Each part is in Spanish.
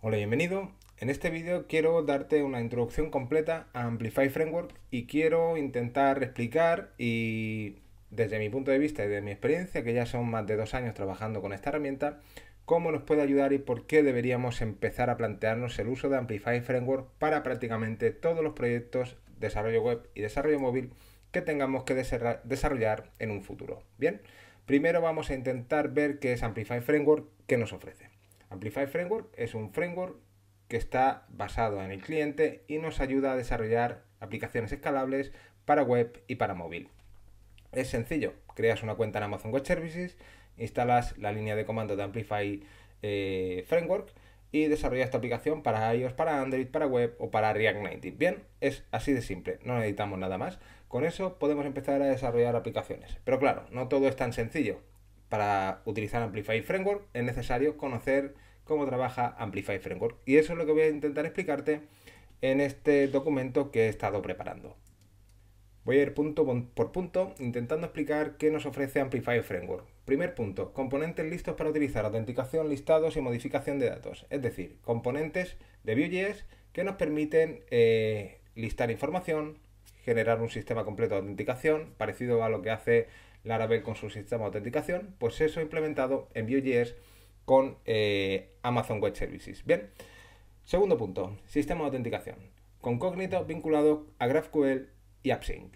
Hola, bienvenido. En este vídeo quiero darte una introducción completa a Amplify Framework y quiero intentar explicar y desde mi punto de vista y de mi experiencia, que ya son más de dos años trabajando con esta herramienta, cómo nos puede ayudar y por qué deberíamos empezar a plantearnos el uso de Amplify Framework para prácticamente todos los proyectos, desarrollo web y desarrollo móvil que tengamos que desarrollar en un futuro. Bien, primero vamos a intentar ver qué es Amplify Framework, qué nos ofrece. Amplify Framework es un framework que está basado en el cliente y nos ayuda a desarrollar aplicaciones escalables para web y para móvil. Es sencillo, creas una cuenta en Amazon Web Services, instalas la línea de comando de Amplify eh, Framework y desarrollas tu aplicación para iOS, para Android, para web o para React Native. Bien, es así de simple, no necesitamos nada más. Con eso podemos empezar a desarrollar aplicaciones. Pero claro, no todo es tan sencillo para utilizar Amplify Framework es necesario conocer cómo trabaja Amplify Framework. Y eso es lo que voy a intentar explicarte en este documento que he estado preparando. Voy a ir punto por punto intentando explicar qué nos ofrece Amplify Framework. Primer punto, componentes listos para utilizar autenticación, listados y modificación de datos. Es decir, componentes de Vue.js que nos permiten eh, listar información, generar un sistema completo de autenticación, parecido a lo que hace Laravel con su sistema de autenticación, pues eso implementado en Vue.js con eh, Amazon Web Services. Bien, segundo punto, sistema de autenticación, con Cognito vinculado a GraphQL y AppSync.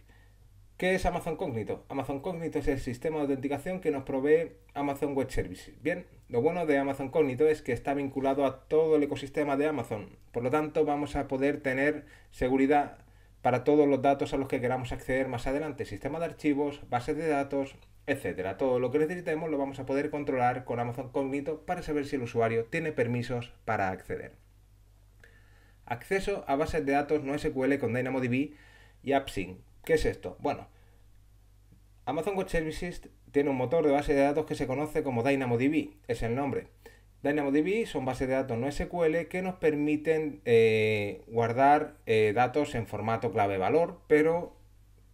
¿Qué es Amazon Cognito? Amazon Cognito es el sistema de autenticación que nos provee Amazon Web Services. Bien, lo bueno de Amazon Cognito es que está vinculado a todo el ecosistema de Amazon. Por lo tanto, vamos a poder tener seguridad para todos los datos a los que queramos acceder más adelante, sistema de archivos, bases de datos, etcétera. Todo lo que necesitemos lo vamos a poder controlar con Amazon Cognito para saber si el usuario tiene permisos para acceder. Acceso a bases de datos no SQL con DynamoDB y AppSync. ¿Qué es esto? Bueno, Amazon Web Services tiene un motor de base de datos que se conoce como DynamoDB, es el nombre. DynamoDB son bases de datos no SQL que nos permiten eh, guardar eh, datos en formato clave-valor, pero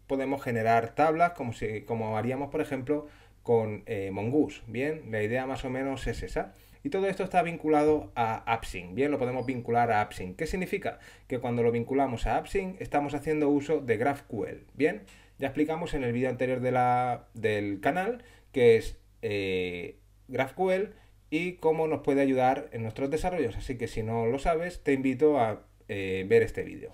podemos generar tablas como, como haríamos, por ejemplo, con eh, Mongoose. Bien, la idea más o menos es esa. Y todo esto está vinculado a AppSync. Bien, lo podemos vincular a AppSync. ¿Qué significa? Que cuando lo vinculamos a AppSync estamos haciendo uso de GraphQL. Bien, ya explicamos en el vídeo anterior de del canal que es GraphQL y cómo nos puede ayudar en nuestros desarrollos. Así que si no lo sabes, te invito a eh, ver este vídeo.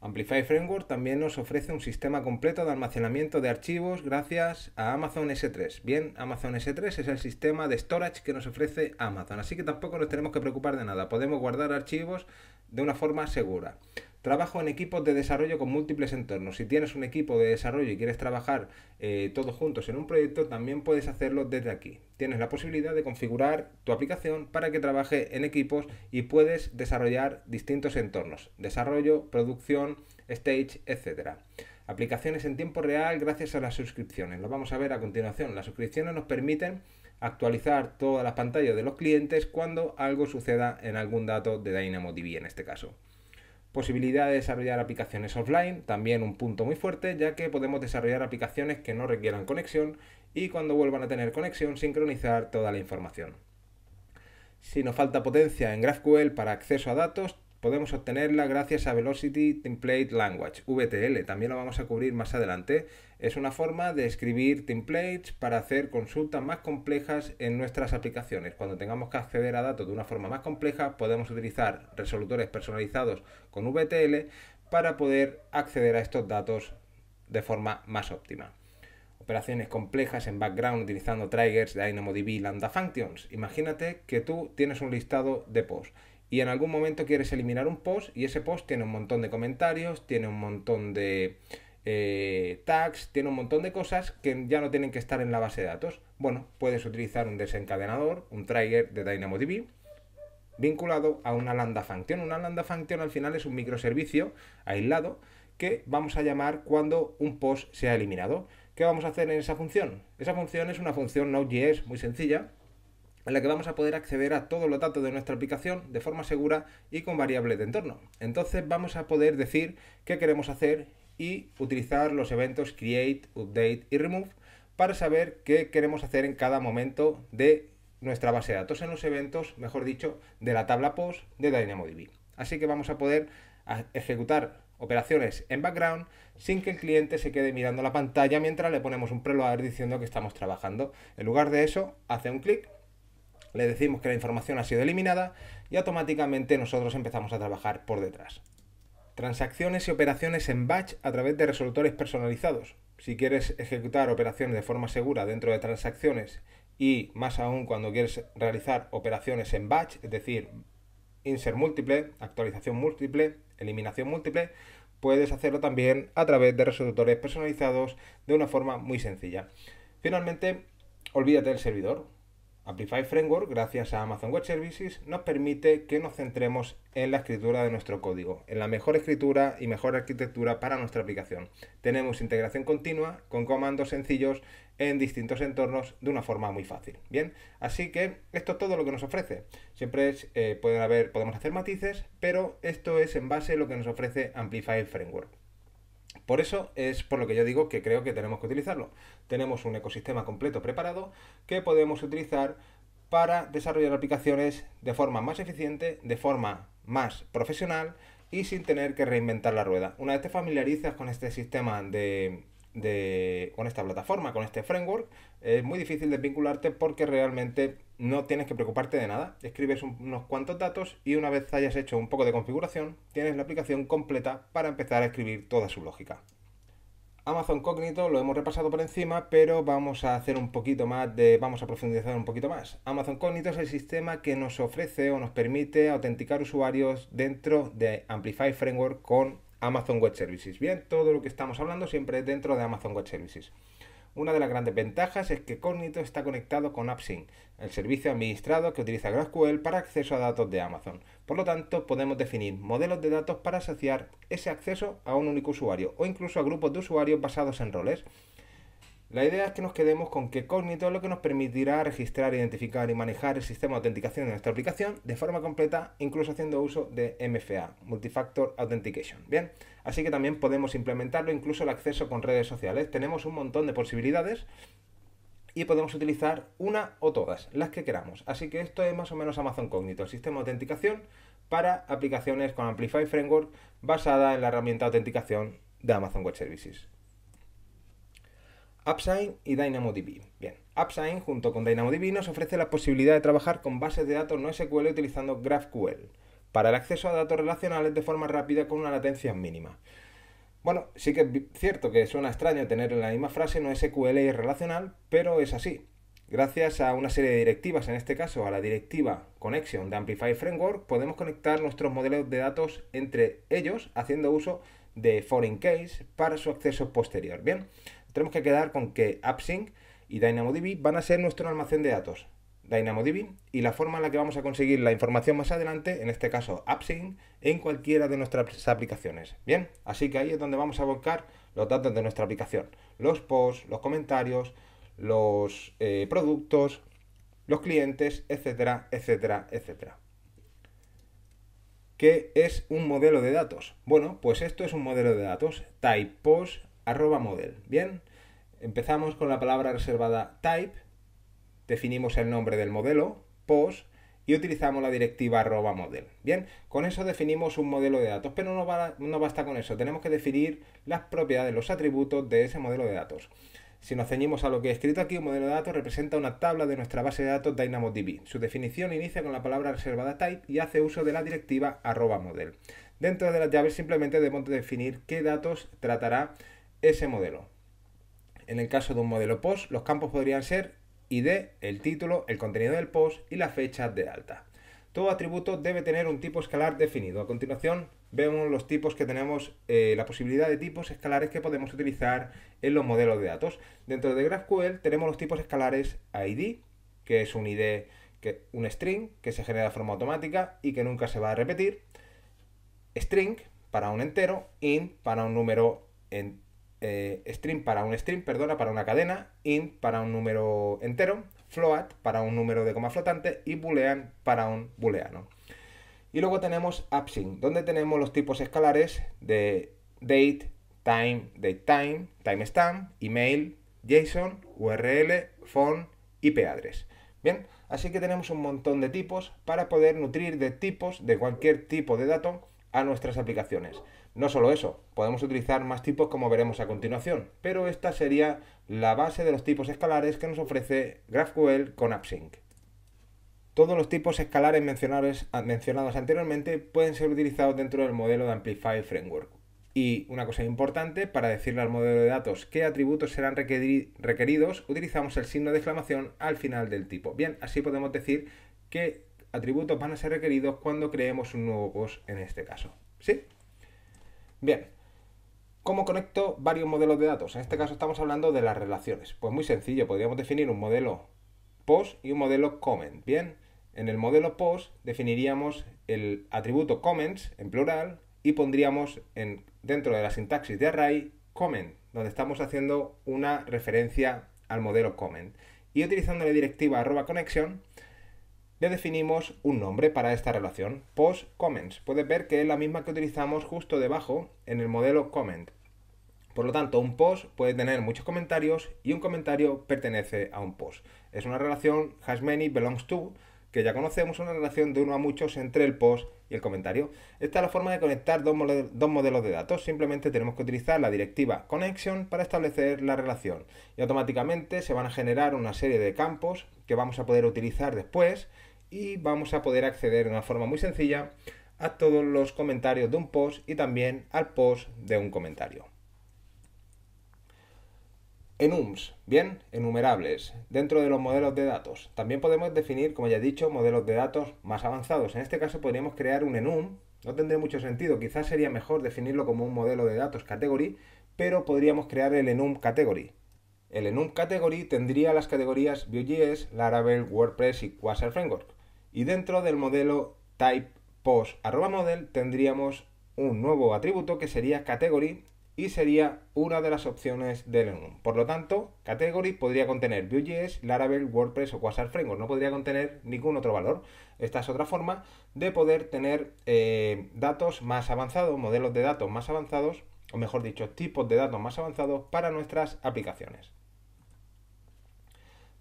Amplify Framework también nos ofrece un sistema completo de almacenamiento de archivos gracias a Amazon S3. Bien, Amazon S3 es el sistema de storage que nos ofrece Amazon, así que tampoco nos tenemos que preocupar de nada. Podemos guardar archivos de una forma segura. Trabajo en equipos de desarrollo con múltiples entornos. Si tienes un equipo de desarrollo y quieres trabajar eh, todos juntos en un proyecto, también puedes hacerlo desde aquí. Tienes la posibilidad de configurar tu aplicación para que trabaje en equipos y puedes desarrollar distintos entornos. Desarrollo, producción, stage, etc. Aplicaciones en tiempo real gracias a las suscripciones. Lo vamos a ver a continuación. Las suscripciones nos permiten actualizar todas las pantallas de los clientes cuando algo suceda en algún dato de DynamoDB en este caso. Posibilidad de desarrollar aplicaciones offline, también un punto muy fuerte, ya que podemos desarrollar aplicaciones que no requieran conexión y cuando vuelvan a tener conexión sincronizar toda la información. Si nos falta potencia en GraphQL para acceso a datos, podemos obtenerla gracias a Velocity Template Language, VTL. También lo vamos a cubrir más adelante. Es una forma de escribir templates para hacer consultas más complejas en nuestras aplicaciones. Cuando tengamos que acceder a datos de una forma más compleja, podemos utilizar resolutores personalizados con VTL para poder acceder a estos datos de forma más óptima operaciones complejas en background utilizando triggers, de DynamoDB, Lambda Functions. Imagínate que tú tienes un listado de posts y en algún momento quieres eliminar un post y ese post tiene un montón de comentarios, tiene un montón de eh, tags, tiene un montón de cosas que ya no tienen que estar en la base de datos. Bueno, puedes utilizar un desencadenador, un trigger de DynamoDB vinculado a una lambda function. Una lambda function al final es un microservicio aislado que vamos a llamar cuando un post sea eliminado. ¿Qué vamos a hacer en esa función? Esa función es una función Node.js muy sencilla en la que vamos a poder acceder a todos los datos de nuestra aplicación de forma segura y con variables de entorno. Entonces vamos a poder decir qué queremos hacer y utilizar los eventos create, update y remove para saber qué queremos hacer en cada momento de nuestra base de datos en los eventos, mejor dicho, de la tabla post de DynamoDB. Así que vamos a poder ejecutar operaciones en background sin que el cliente se quede mirando la pantalla mientras le ponemos un preloader diciendo que estamos trabajando. En lugar de eso, hace un clic le decimos que la información ha sido eliminada y automáticamente nosotros empezamos a trabajar por detrás. Transacciones y operaciones en batch a través de resolutores personalizados. Si quieres ejecutar operaciones de forma segura dentro de transacciones y más aún cuando quieres realizar operaciones en batch, es decir, insert múltiple, actualización múltiple, eliminación múltiple, puedes hacerlo también a través de resolutores personalizados de una forma muy sencilla. Finalmente, olvídate del servidor, Amplify Framework, gracias a Amazon Web Services, nos permite que nos centremos en la escritura de nuestro código, en la mejor escritura y mejor arquitectura para nuestra aplicación. Tenemos integración continua con comandos sencillos en distintos entornos de una forma muy fácil. Bien, así que esto es todo lo que nos ofrece. Siempre eh, podemos hacer matices, pero esto es en base a lo que nos ofrece Amplify Framework. Por eso es por lo que yo digo que creo que tenemos que utilizarlo. Tenemos un ecosistema completo preparado que podemos utilizar para desarrollar aplicaciones de forma más eficiente, de forma más profesional y sin tener que reinventar la rueda. Una vez te familiarizas con este sistema de con esta plataforma, con este framework, es muy difícil desvincularte porque realmente no tienes que preocuparte de nada. Escribes unos cuantos datos y una vez hayas hecho un poco de configuración, tienes la aplicación completa para empezar a escribir toda su lógica. Amazon Cognito lo hemos repasado por encima, pero vamos a hacer un poquito más de, vamos a profundizar un poquito más. Amazon Cognito es el sistema que nos ofrece o nos permite autenticar usuarios dentro de Amplify Framework con Amazon Web Services. Bien, todo lo que estamos hablando siempre es dentro de Amazon Web Services. Una de las grandes ventajas es que Cognito está conectado con AppSync, el servicio administrado que utiliza GraphQL para acceso a datos de Amazon. Por lo tanto, podemos definir modelos de datos para asociar ese acceso a un único usuario o incluso a grupos de usuarios basados en roles. La idea es que nos quedemos con que Cognito es lo que nos permitirá registrar, identificar y manejar el sistema de autenticación de nuestra aplicación de forma completa, incluso haciendo uso de MFA, Multifactor Authentication. Bien, así que también podemos implementarlo, incluso el acceso con redes sociales. Tenemos un montón de posibilidades y podemos utilizar una o todas, las que queramos. Así que esto es más o menos Amazon Cognito, el sistema de autenticación para aplicaciones con Amplify Framework basada en la herramienta de autenticación de Amazon Web Services. Upsign y DynamoDB. Bien, Upsign junto con DynamoDB nos ofrece la posibilidad de trabajar con bases de datos no SQL utilizando GraphQL para el acceso a datos relacionales de forma rápida con una latencia mínima. Bueno, sí que es cierto que suena extraño tener en la misma frase no SQL y relacional, pero es así. Gracias a una serie de directivas, en este caso a la directiva Connection de Amplify Framework, podemos conectar nuestros modelos de datos entre ellos haciendo uso de foreign case para su acceso posterior. Bien, tenemos que quedar con que AppSync y DynamoDB van a ser nuestro almacén de datos. DynamoDB y la forma en la que vamos a conseguir la información más adelante, en este caso AppSync, en cualquiera de nuestras aplicaciones. Bien, así que ahí es donde vamos a buscar los datos de nuestra aplicación. Los posts, los comentarios, los eh, productos, los clientes, etcétera, etcétera, etcétera. ¿Qué es un modelo de datos? Bueno, pues esto es un modelo de datos, type post, arroba model. Bien, Empezamos con la palabra reservada type, definimos el nombre del modelo, post, y utilizamos la directiva arroba model. Bien, con eso definimos un modelo de datos, pero no, basta con eso, tenemos que definir las propiedades, los atributos de ese modelo de datos. Si nos ceñimos a lo que he escrito aquí, un modelo de datos representa una tabla de nuestra base de datos DynamoDB. Su definición inicia con la palabra reservada type y hace uso de la directiva arroba model. Dentro de las llaves simplemente debemos definir qué datos tratará ese modelo. En el caso de un modelo post, los campos podrían ser ID, el título, el contenido del post y la fecha de alta. Todo atributo debe tener un tipo escalar definido. A continuación vemos los tipos que tenemos, eh, la posibilidad de tipos escalares que podemos utilizar en los modelos de datos. Dentro de GraphQL tenemos los tipos escalares ID, que es un ID, que, un string que se genera de forma automática y que nunca se va a repetir. String para un entero, int para un número entero. Eh, string para un string, perdona, para una cadena, int para un número entero, float para un número de coma flotante y boolean para un booleano. Y luego tenemos AppSync, donde tenemos los tipos escalares de date, time, dateTime, time, timestamp, email, JSON, URL, phone, IP address. Bien, así que tenemos un montón de tipos para poder nutrir de tipos de cualquier tipo de dato a nuestras aplicaciones. No solo eso, podemos utilizar más tipos como veremos a continuación, pero esta sería la base de los tipos escalares que nos ofrece GraphQL con AppSync. Todos los tipos escalares ah, mencionados anteriormente pueden ser utilizados dentro del modelo de Amplify Framework. Y una cosa importante, para decirle al modelo de datos qué atributos serán requeridos, utilizamos el signo de exclamación al final del tipo. Bien, así podemos decir que atributos van a ser requeridos cuando creemos un nuevo post en este caso. ¿Sí? Bien. ¿Cómo conecto varios modelos de datos? En este caso estamos hablando de las relaciones. Pues muy sencillo, podríamos definir un modelo post y un modelo comment. Bien, en el modelo post definiríamos el atributo comments en plural y pondríamos en, dentro de la sintaxis de array comment, donde estamos haciendo una referencia al modelo comment. Y utilizando la directiva arroba connection le definimos un nombre para esta relación, post comments. Puedes ver que es la misma que utilizamos justo debajo en el modelo comment. Por lo tanto, un post puede tener muchos comentarios y un comentario pertenece a un post. Es una relación has many belongs to que ya conocemos una relación de uno a muchos entre el post y el comentario. Esta es la forma de conectar dos, dos modelos de datos. Simplemente tenemos que utilizar la directiva connection para establecer la relación. Y automáticamente se van a generar una serie de campos que vamos a poder utilizar después y vamos a poder acceder de una forma muy sencilla a todos los comentarios de un post y también al post de un comentario. Enums, bien, enumerables, dentro de los modelos de datos. También podemos definir, como ya he dicho, modelos de datos más avanzados. En este caso podríamos crear un enum, no tendría mucho sentido, quizás sería mejor definirlo como un modelo de datos category, pero podríamos crear el enum category. El enum category tendría las categorías Vue.js, Laravel, WordPress y Quasar Framework y dentro del modelo type post arroba model tendríamos un nuevo atributo que sería category y sería una de las opciones del enum. Por lo tanto, category podría contener Vue.js, Laravel, WordPress o Quasar Framework. No podría contener ningún otro valor. Esta es otra forma de poder tener eh, datos más avanzados, modelos de datos más avanzados, o mejor dicho, tipos de datos más avanzados para nuestras aplicaciones.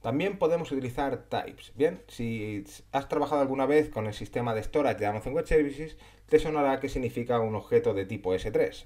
También podemos utilizar types. Bien, si has trabajado alguna vez con el sistema de storage de Amazon Web Services, te sonará qué significa un objeto de tipo S3.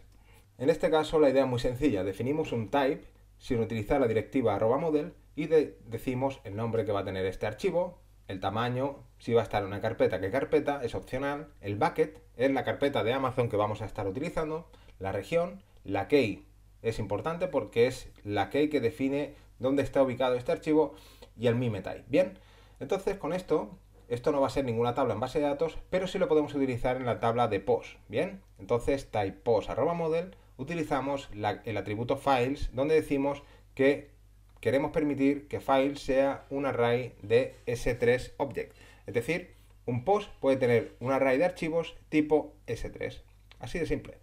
En este caso la idea es muy sencilla, definimos un type sin utilizar la directiva arroba model y decimos el nombre que va a tener este archivo, el tamaño, si va a estar en una carpeta, qué carpeta, es opcional, el bucket es la carpeta de Amazon que vamos a estar utilizando, la región, la key es importante porque es la key que define dónde está ubicado este archivo y el MIME-Type. Bien, entonces con esto, esto no va a ser ninguna tabla en base de datos, pero sí lo podemos utilizar en la tabla de post. Bien, entonces type post arroba model utilizamos el atributo files donde decimos que queremos permitir que file sea un array de S3 object. Es decir, un post puede tener un array de archivos tipo S3. Así de simple.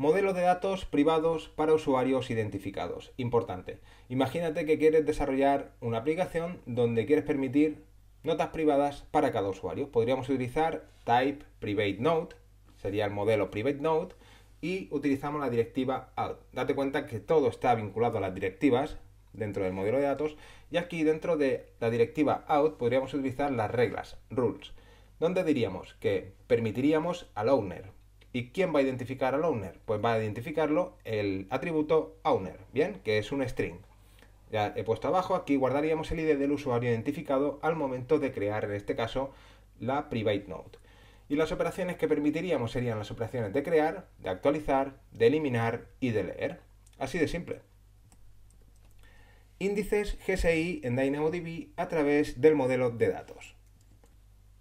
Modelo de datos privados para usuarios identificados. Importante. Imagínate que quieres desarrollar una aplicación donde quieres permitir notas privadas para cada usuario. Podríamos utilizar type private note, sería el modelo private note, y utilizamos la directiva out. Date cuenta que todo está vinculado a las directivas dentro del modelo de datos y aquí dentro de la directiva out podríamos utilizar las reglas, rules, donde diríamos que permitiríamos al owner, ¿Y quién va a identificar al owner? Pues va a identificarlo el atributo owner, ¿bien? Que es un string. Ya he puesto abajo, aquí guardaríamos el ID del usuario identificado al momento de crear, en este caso, la private node. Y las operaciones que permitiríamos serían las operaciones de crear, de actualizar, de eliminar y de leer. Así de simple. Índices GSI en DynamoDB a través del modelo de datos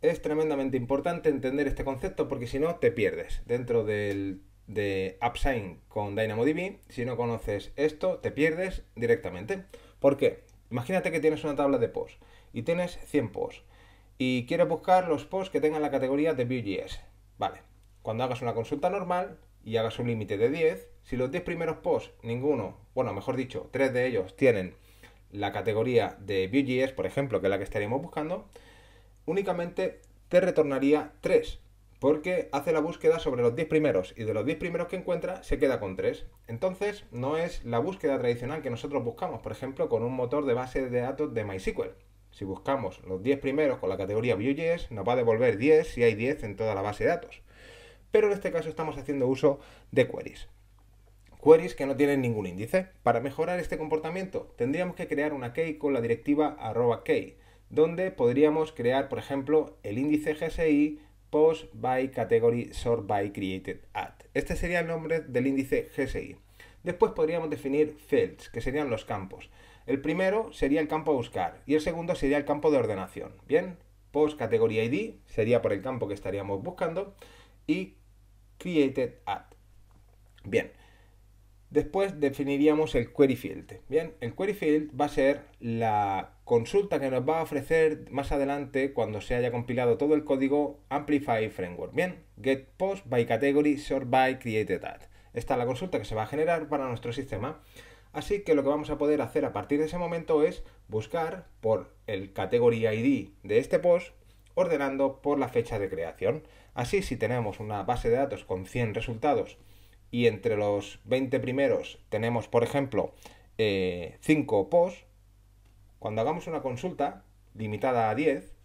es tremendamente importante entender este concepto porque si no te pierdes dentro del, de AppSign con DynamoDB. Si no conoces esto, te pierdes directamente. porque Imagínate que tienes una tabla de posts y tienes 100 posts y quieres buscar los posts que tengan la categoría de Vue.js. Vale, cuando hagas una consulta normal y hagas un límite de 10, si los 10 primeros posts, ninguno, bueno, mejor dicho, 3 de ellos tienen la categoría de Vue.js, por ejemplo, que es la que estaríamos buscando, únicamente te retornaría 3, porque hace la búsqueda sobre los 10 primeros y de los 10 primeros que encuentra se queda con 3. Entonces no es la búsqueda tradicional que nosotros buscamos, por ejemplo, con un motor de base de datos de MySQL. Si buscamos los 10 primeros con la categoría Vue.js, nos va a devolver 10 si hay 10 en toda la base de datos. Pero en este caso estamos haciendo uso de queries. Queries que no tienen ningún índice. Para mejorar este comportamiento, tendríamos que crear una key con la directiva arroba key donde podríamos crear, por ejemplo, el índice GSI Post by Category Sort by Created AT. Este sería el nombre del índice GSI. Después podríamos definir fields, que serían los campos. El primero sería el campo a buscar y el segundo sería el campo de ordenación. Bien, post CATEGORY ID sería por el campo que estaríamos buscando y created AT. Bien, después definiríamos el query field. Bien, el query field va a ser la consulta que nos va a ofrecer más adelante cuando se haya compilado todo el código Amplify Framework. Bien, get post by category sort by created at. Esta es la consulta que se va a generar para nuestro sistema. Así que lo que vamos a poder hacer a partir de ese momento es buscar por el category ID de este post ordenando por la fecha de creación. Así si tenemos una base de datos con 100 resultados y entre los 20 primeros tenemos por ejemplo 5 eh, posts, cuando hagamos una consulta limitada a 10,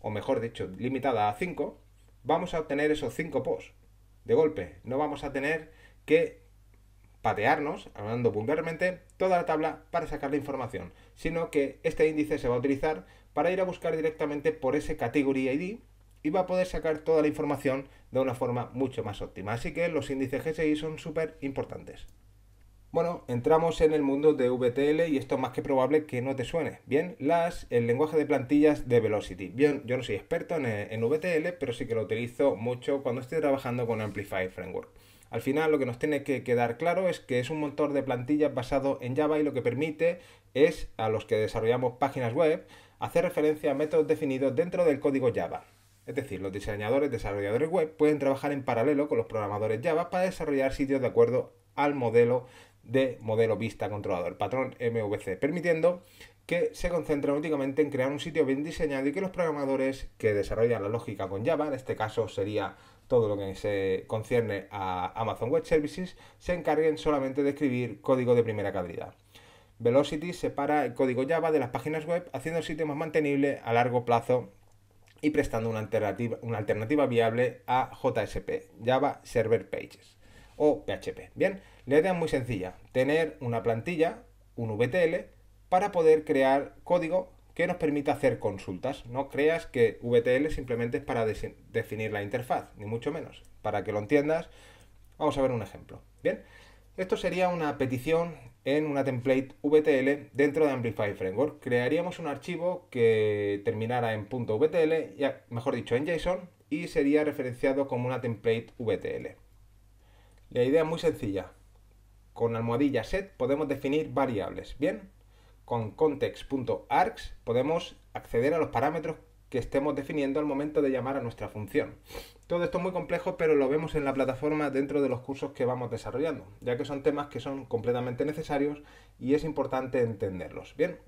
o mejor dicho, limitada a 5, vamos a obtener esos 5 posts de golpe. No vamos a tener que patearnos, hablando vulgarmente, toda la tabla para sacar la información, sino que este índice se va a utilizar para ir a buscar directamente por ese category ID y va a poder sacar toda la información de una forma mucho más óptima. Así que los índices GSI son súper importantes. Bueno, entramos en el mundo de VTL y esto es más que probable que no te suene. Bien, las, el lenguaje de plantillas de Velocity. Bien, yo no soy experto en, eh, VTL, pero sí que lo utilizo mucho cuando estoy trabajando con Amplify Framework. Al final lo que nos tiene que quedar claro es que es un montón de plantillas basado en Java y lo que permite es a los que desarrollamos páginas web hacer referencia a métodos definidos dentro del código Java. Es decir, los diseñadores, desarrolladores web pueden trabajar en paralelo con los programadores Java para desarrollar sitios de acuerdo al modelo de modelo vista controlador patrón MVC, permitiendo que se concentren únicamente en crear un sitio bien diseñado y que los programadores que desarrollan la lógica con Java, en este caso sería todo lo que se concierne a Amazon Web Services, se encarguen solamente de escribir código de primera calidad. Velocity separa el código Java de las páginas web, haciendo el sitio más mantenible a largo plazo y prestando una alternativa, una alternativa viable a JSP, Java Server Pages o PHP. Bien, la idea es muy sencilla, tener una plantilla, un VTL, para poder crear código que nos permita hacer consultas. No creas que VTL simplemente es para definir la interfaz, ni mucho menos. Para que lo entiendas, vamos a ver un ejemplo. Bien, esto sería una petición en una template VTL dentro de Amplify Framework. Crearíamos un archivo que terminara en .vtl, mejor dicho en JSON, y sería referenciado como una template VTL. La idea es muy sencilla. Con almohadilla set podemos definir variables, ¿bien? Con context.args podemos acceder a los parámetros que estemos definiendo al momento de llamar a nuestra función. Todo esto es muy complejo, pero lo vemos en la plataforma dentro de los cursos que vamos desarrollando, ya que son temas que son completamente necesarios y es importante entenderlos. Bien,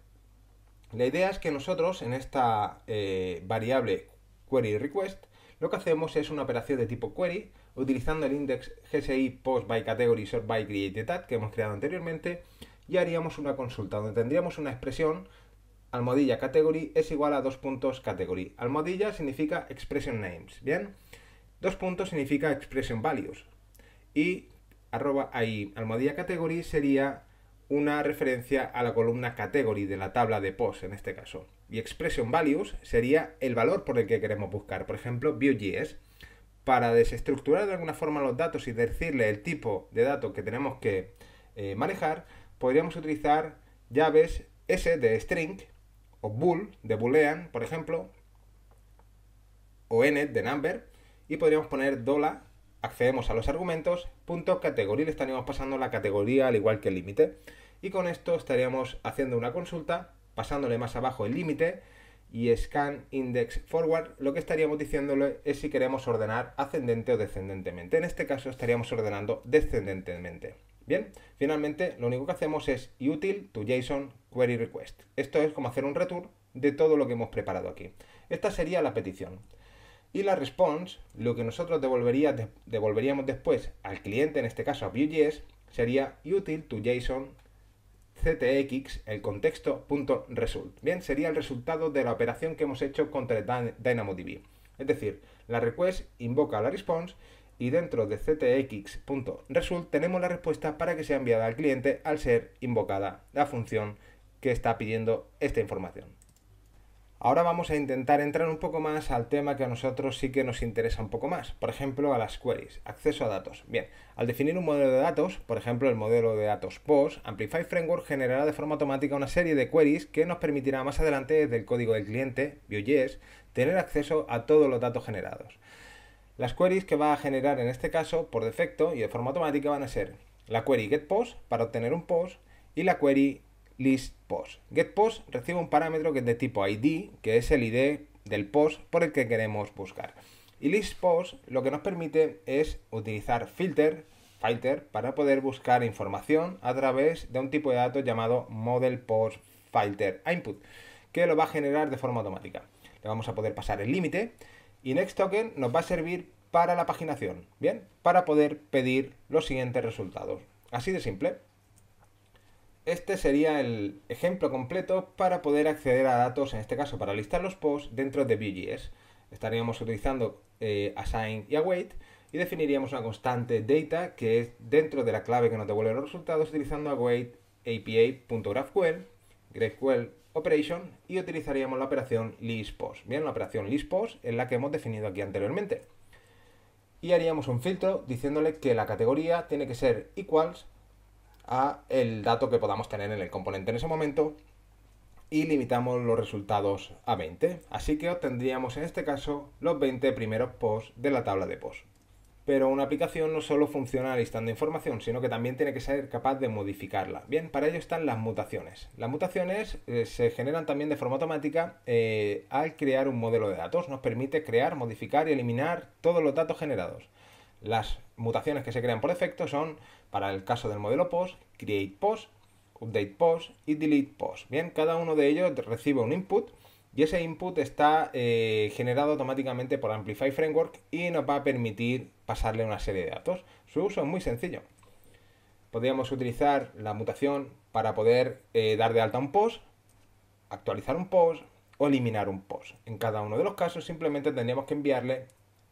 la idea es que nosotros en esta eh, variable query request lo que hacemos es una operación de tipo query utilizando el index GSI post by category sort by create Date que hemos creado anteriormente y haríamos una consulta donde tendríamos una expresión almohadilla category es igual a dos puntos category. Almohadilla significa expression names, ¿bien? Dos puntos significa expression values. Y arroba ahí, almohadilla category sería una referencia a la columna category de la tabla de post en este caso. Y expression values sería el valor por el que queremos buscar. Por ejemplo, view.js para desestructurar de alguna forma los datos y decirle el tipo de datos que tenemos que eh, manejar, podríamos utilizar llaves S de string o bool de boolean, por ejemplo, o n de number, y podríamos poner accedemos a los argumentos, punto categoría, le estaríamos pasando la categoría al igual que el límite. Y con esto estaríamos haciendo una consulta, pasándole más abajo el límite y scan index forward, lo que estaríamos diciéndole es si queremos ordenar ascendente o descendentemente. En este caso estaríamos ordenando descendentemente. Bien, finalmente lo único que hacemos es util to JSON query request. Esto es como hacer un return de todo lo que hemos preparado aquí. Esta sería la petición. Y la response, lo que nosotros devolvería, devolveríamos después al cliente, en este caso a Vue.js, sería util to JSON CTX el contexto.result. Bien, sería el resultado de la operación que hemos hecho contra DynamoDB. Es decir, la request invoca la response y dentro de ctx.result tenemos la respuesta para que sea enviada al cliente al ser invocada la función que está pidiendo esta información. Ahora vamos a intentar entrar un poco más al tema que a nosotros sí que nos interesa un poco más, por ejemplo a las queries, acceso a datos. Bien, al definir un modelo de datos, por ejemplo el modelo de datos POST, Amplify Framework generará de forma automática una serie de queries que nos permitirá más adelante desde el código del cliente, Vue.js, tener acceso a todos los datos generados. Las queries que va a generar en este caso por defecto y de forma automática van a ser la query getPost para obtener un post y la query list post. Get recibe un parámetro que es de tipo ID, que es el ID del post por el que queremos buscar. Y list lo que nos permite es utilizar filter, filter para poder buscar información a través de un tipo de datos llamado model post filter input, que lo va a generar de forma automática. Le vamos a poder pasar el límite y next token nos va a servir para la paginación, ¿bien? Para poder pedir los siguientes resultados. Así de simple. Este sería el ejemplo completo para poder acceder a datos, en este caso para listar los posts dentro de Vue.js. Estaríamos utilizando eh, assign y await y definiríamos una constante data que es dentro de la clave que nos devuelve los resultados utilizando await api.graphQL, GraphQL operation y utilizaríamos la operación listPost. Bien, la operación listPost es la que hemos definido aquí anteriormente. Y haríamos un filtro diciéndole que la categoría tiene que ser equals a el dato que podamos tener en el componente en ese momento y limitamos los resultados a 20. Así que obtendríamos en este caso los 20 primeros posts de la tabla de posts. Pero una aplicación no solo funciona listando información, sino que también tiene que ser capaz de modificarla. Bien, para ello están las mutaciones. Las mutaciones eh, se generan también de forma automática eh, al crear un modelo de datos. Nos permite crear, modificar y eliminar todos los datos generados. Las mutaciones que se crean por defecto son para el caso del modelo post, create post, update post y delete post. Bien, cada uno de ellos recibe un input y ese input está eh, generado automáticamente por Amplify Framework y nos va a permitir pasarle una serie de datos. Su uso es muy sencillo. Podríamos utilizar la mutación para poder eh, dar de alta un post, actualizar un post o eliminar un post. En cada uno de los casos simplemente tendríamos que enviarle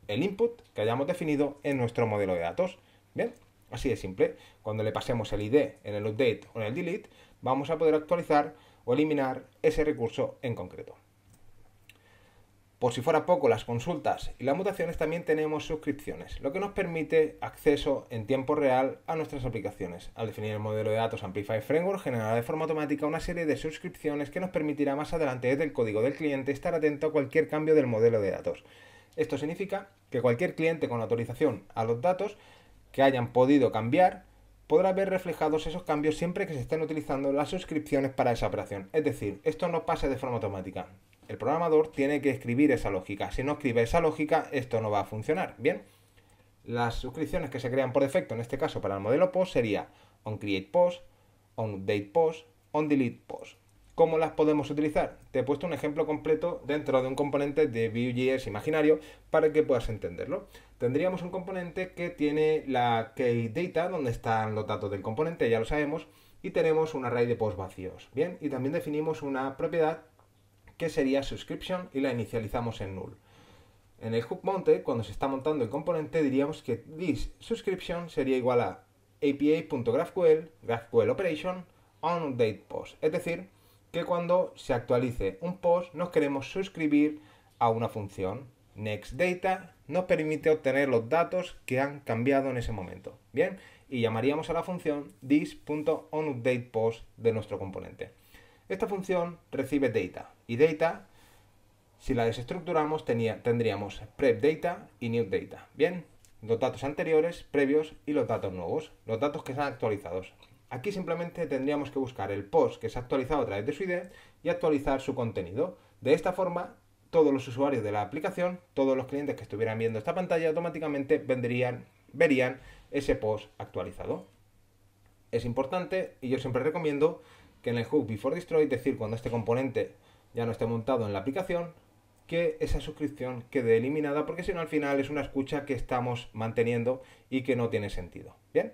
el input que hayamos definido en nuestro modelo de datos. Bien. Así de simple. Cuando le pasemos el ID en el update o en el delete, vamos a poder actualizar o eliminar ese recurso en concreto. Por si fuera poco, las consultas y las mutaciones también tenemos suscripciones, lo que nos permite acceso en tiempo real a nuestras aplicaciones. Al definir el modelo de datos Amplify Framework, generará de forma automática una serie de suscripciones que nos permitirá más adelante desde el código del cliente estar atento a cualquier cambio del modelo de datos. Esto significa que cualquier cliente con autorización a los datos que hayan podido cambiar, podrá ver reflejados esos cambios siempre que se estén utilizando las suscripciones para esa operación. Es decir, esto no pasa de forma automática. El programador tiene que escribir esa lógica. Si no escribe esa lógica, esto no va a funcionar. Bien, las suscripciones que se crean por defecto, en este caso para el modelo post, sería onCreatePost, onUpdatePost, onDeletePost. ¿Cómo las podemos utilizar? Te he puesto un ejemplo completo dentro de un componente de Vue.js imaginario para que puedas entenderlo tendríamos un componente que tiene la key data, donde están los datos del componente, ya lo sabemos, y tenemos un array de posts vacíos. Bien, y también definimos una propiedad que sería subscription y la inicializamos en null. En el hook cuando se está montando el componente, diríamos que this subscription sería igual a API.graphQL, graphql operation, on date post. Es decir, que cuando se actualice un post nos queremos suscribir a una función. NextData nos permite obtener los datos que han cambiado en ese momento. Bien, y llamaríamos a la función this.onUpdatePost de nuestro componente. Esta función recibe data y data, si la desestructuramos, tendríamos prepData y newData. Bien, los datos anteriores, previos y los datos nuevos, los datos que están actualizados. Aquí simplemente tendríamos que buscar el post que se ha actualizado a través de su ID y actualizar su contenido. De esta forma todos los usuarios de la aplicación, todos los clientes que estuvieran viendo esta pantalla, automáticamente vendrían, verían ese post actualizado. Es importante y yo siempre recomiendo que en el hook before destroy, es decir, cuando este componente ya no esté montado en la aplicación, que esa suscripción quede eliminada porque si no al final es una escucha que estamos manteniendo y que no tiene sentido. Bien,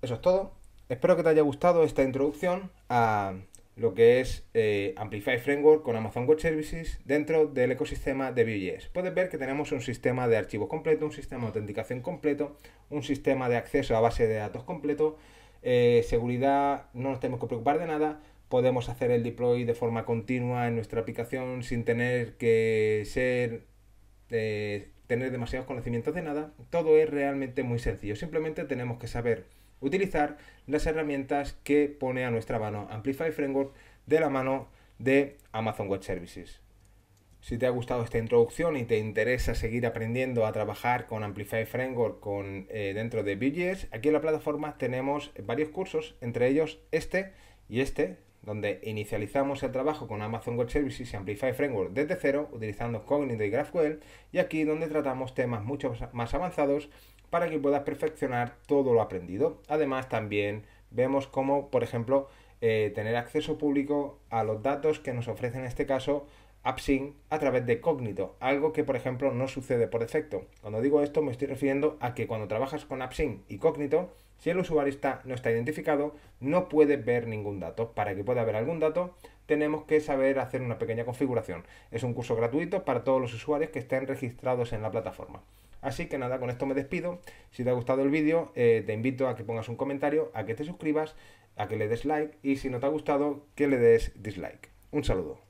eso es todo. Espero que te haya gustado esta introducción a lo que es eh, Amplify Framework con Amazon Web Services dentro del ecosistema de Vue.js. Puedes ver que tenemos un sistema de archivos completo, un sistema de autenticación completo, un sistema de acceso a base de datos completo, eh, seguridad, no nos tenemos que preocupar de nada, podemos hacer el deploy de forma continua en nuestra aplicación sin tener que ser... Eh, tener demasiados conocimientos de nada, todo es realmente muy sencillo, simplemente tenemos que saber utilizar las herramientas que pone a nuestra mano Amplify Framework de la mano de Amazon Web Services. Si te ha gustado esta introducción y te interesa seguir aprendiendo a trabajar con Amplify Framework con, eh, dentro de Vue.js, aquí en la plataforma tenemos varios cursos, entre ellos este y este, donde inicializamos el trabajo con Amazon Web Services y Amplify Framework desde cero, utilizando Cognito y GraphQL, y aquí donde tratamos temas mucho más avanzados para que puedas perfeccionar todo lo aprendido. Además, también vemos cómo, por ejemplo, eh, tener acceso público a los datos que nos ofrece en este caso AppSync a través de Cognito, algo que por ejemplo no sucede por defecto. Cuando digo esto me estoy refiriendo a que cuando trabajas con AppSync y Cognito, si el usuario está, no está identificado, no puede ver ningún dato. Para que pueda ver algún dato, tenemos que saber hacer una pequeña configuración. Es un curso gratuito para todos los usuarios que estén registrados en la plataforma. Así que nada, con esto me despido. Si te ha gustado el vídeo, eh, te invito a que pongas un comentario, a que te suscribas, a que le des like y si no te ha gustado, que le des dislike. Un saludo.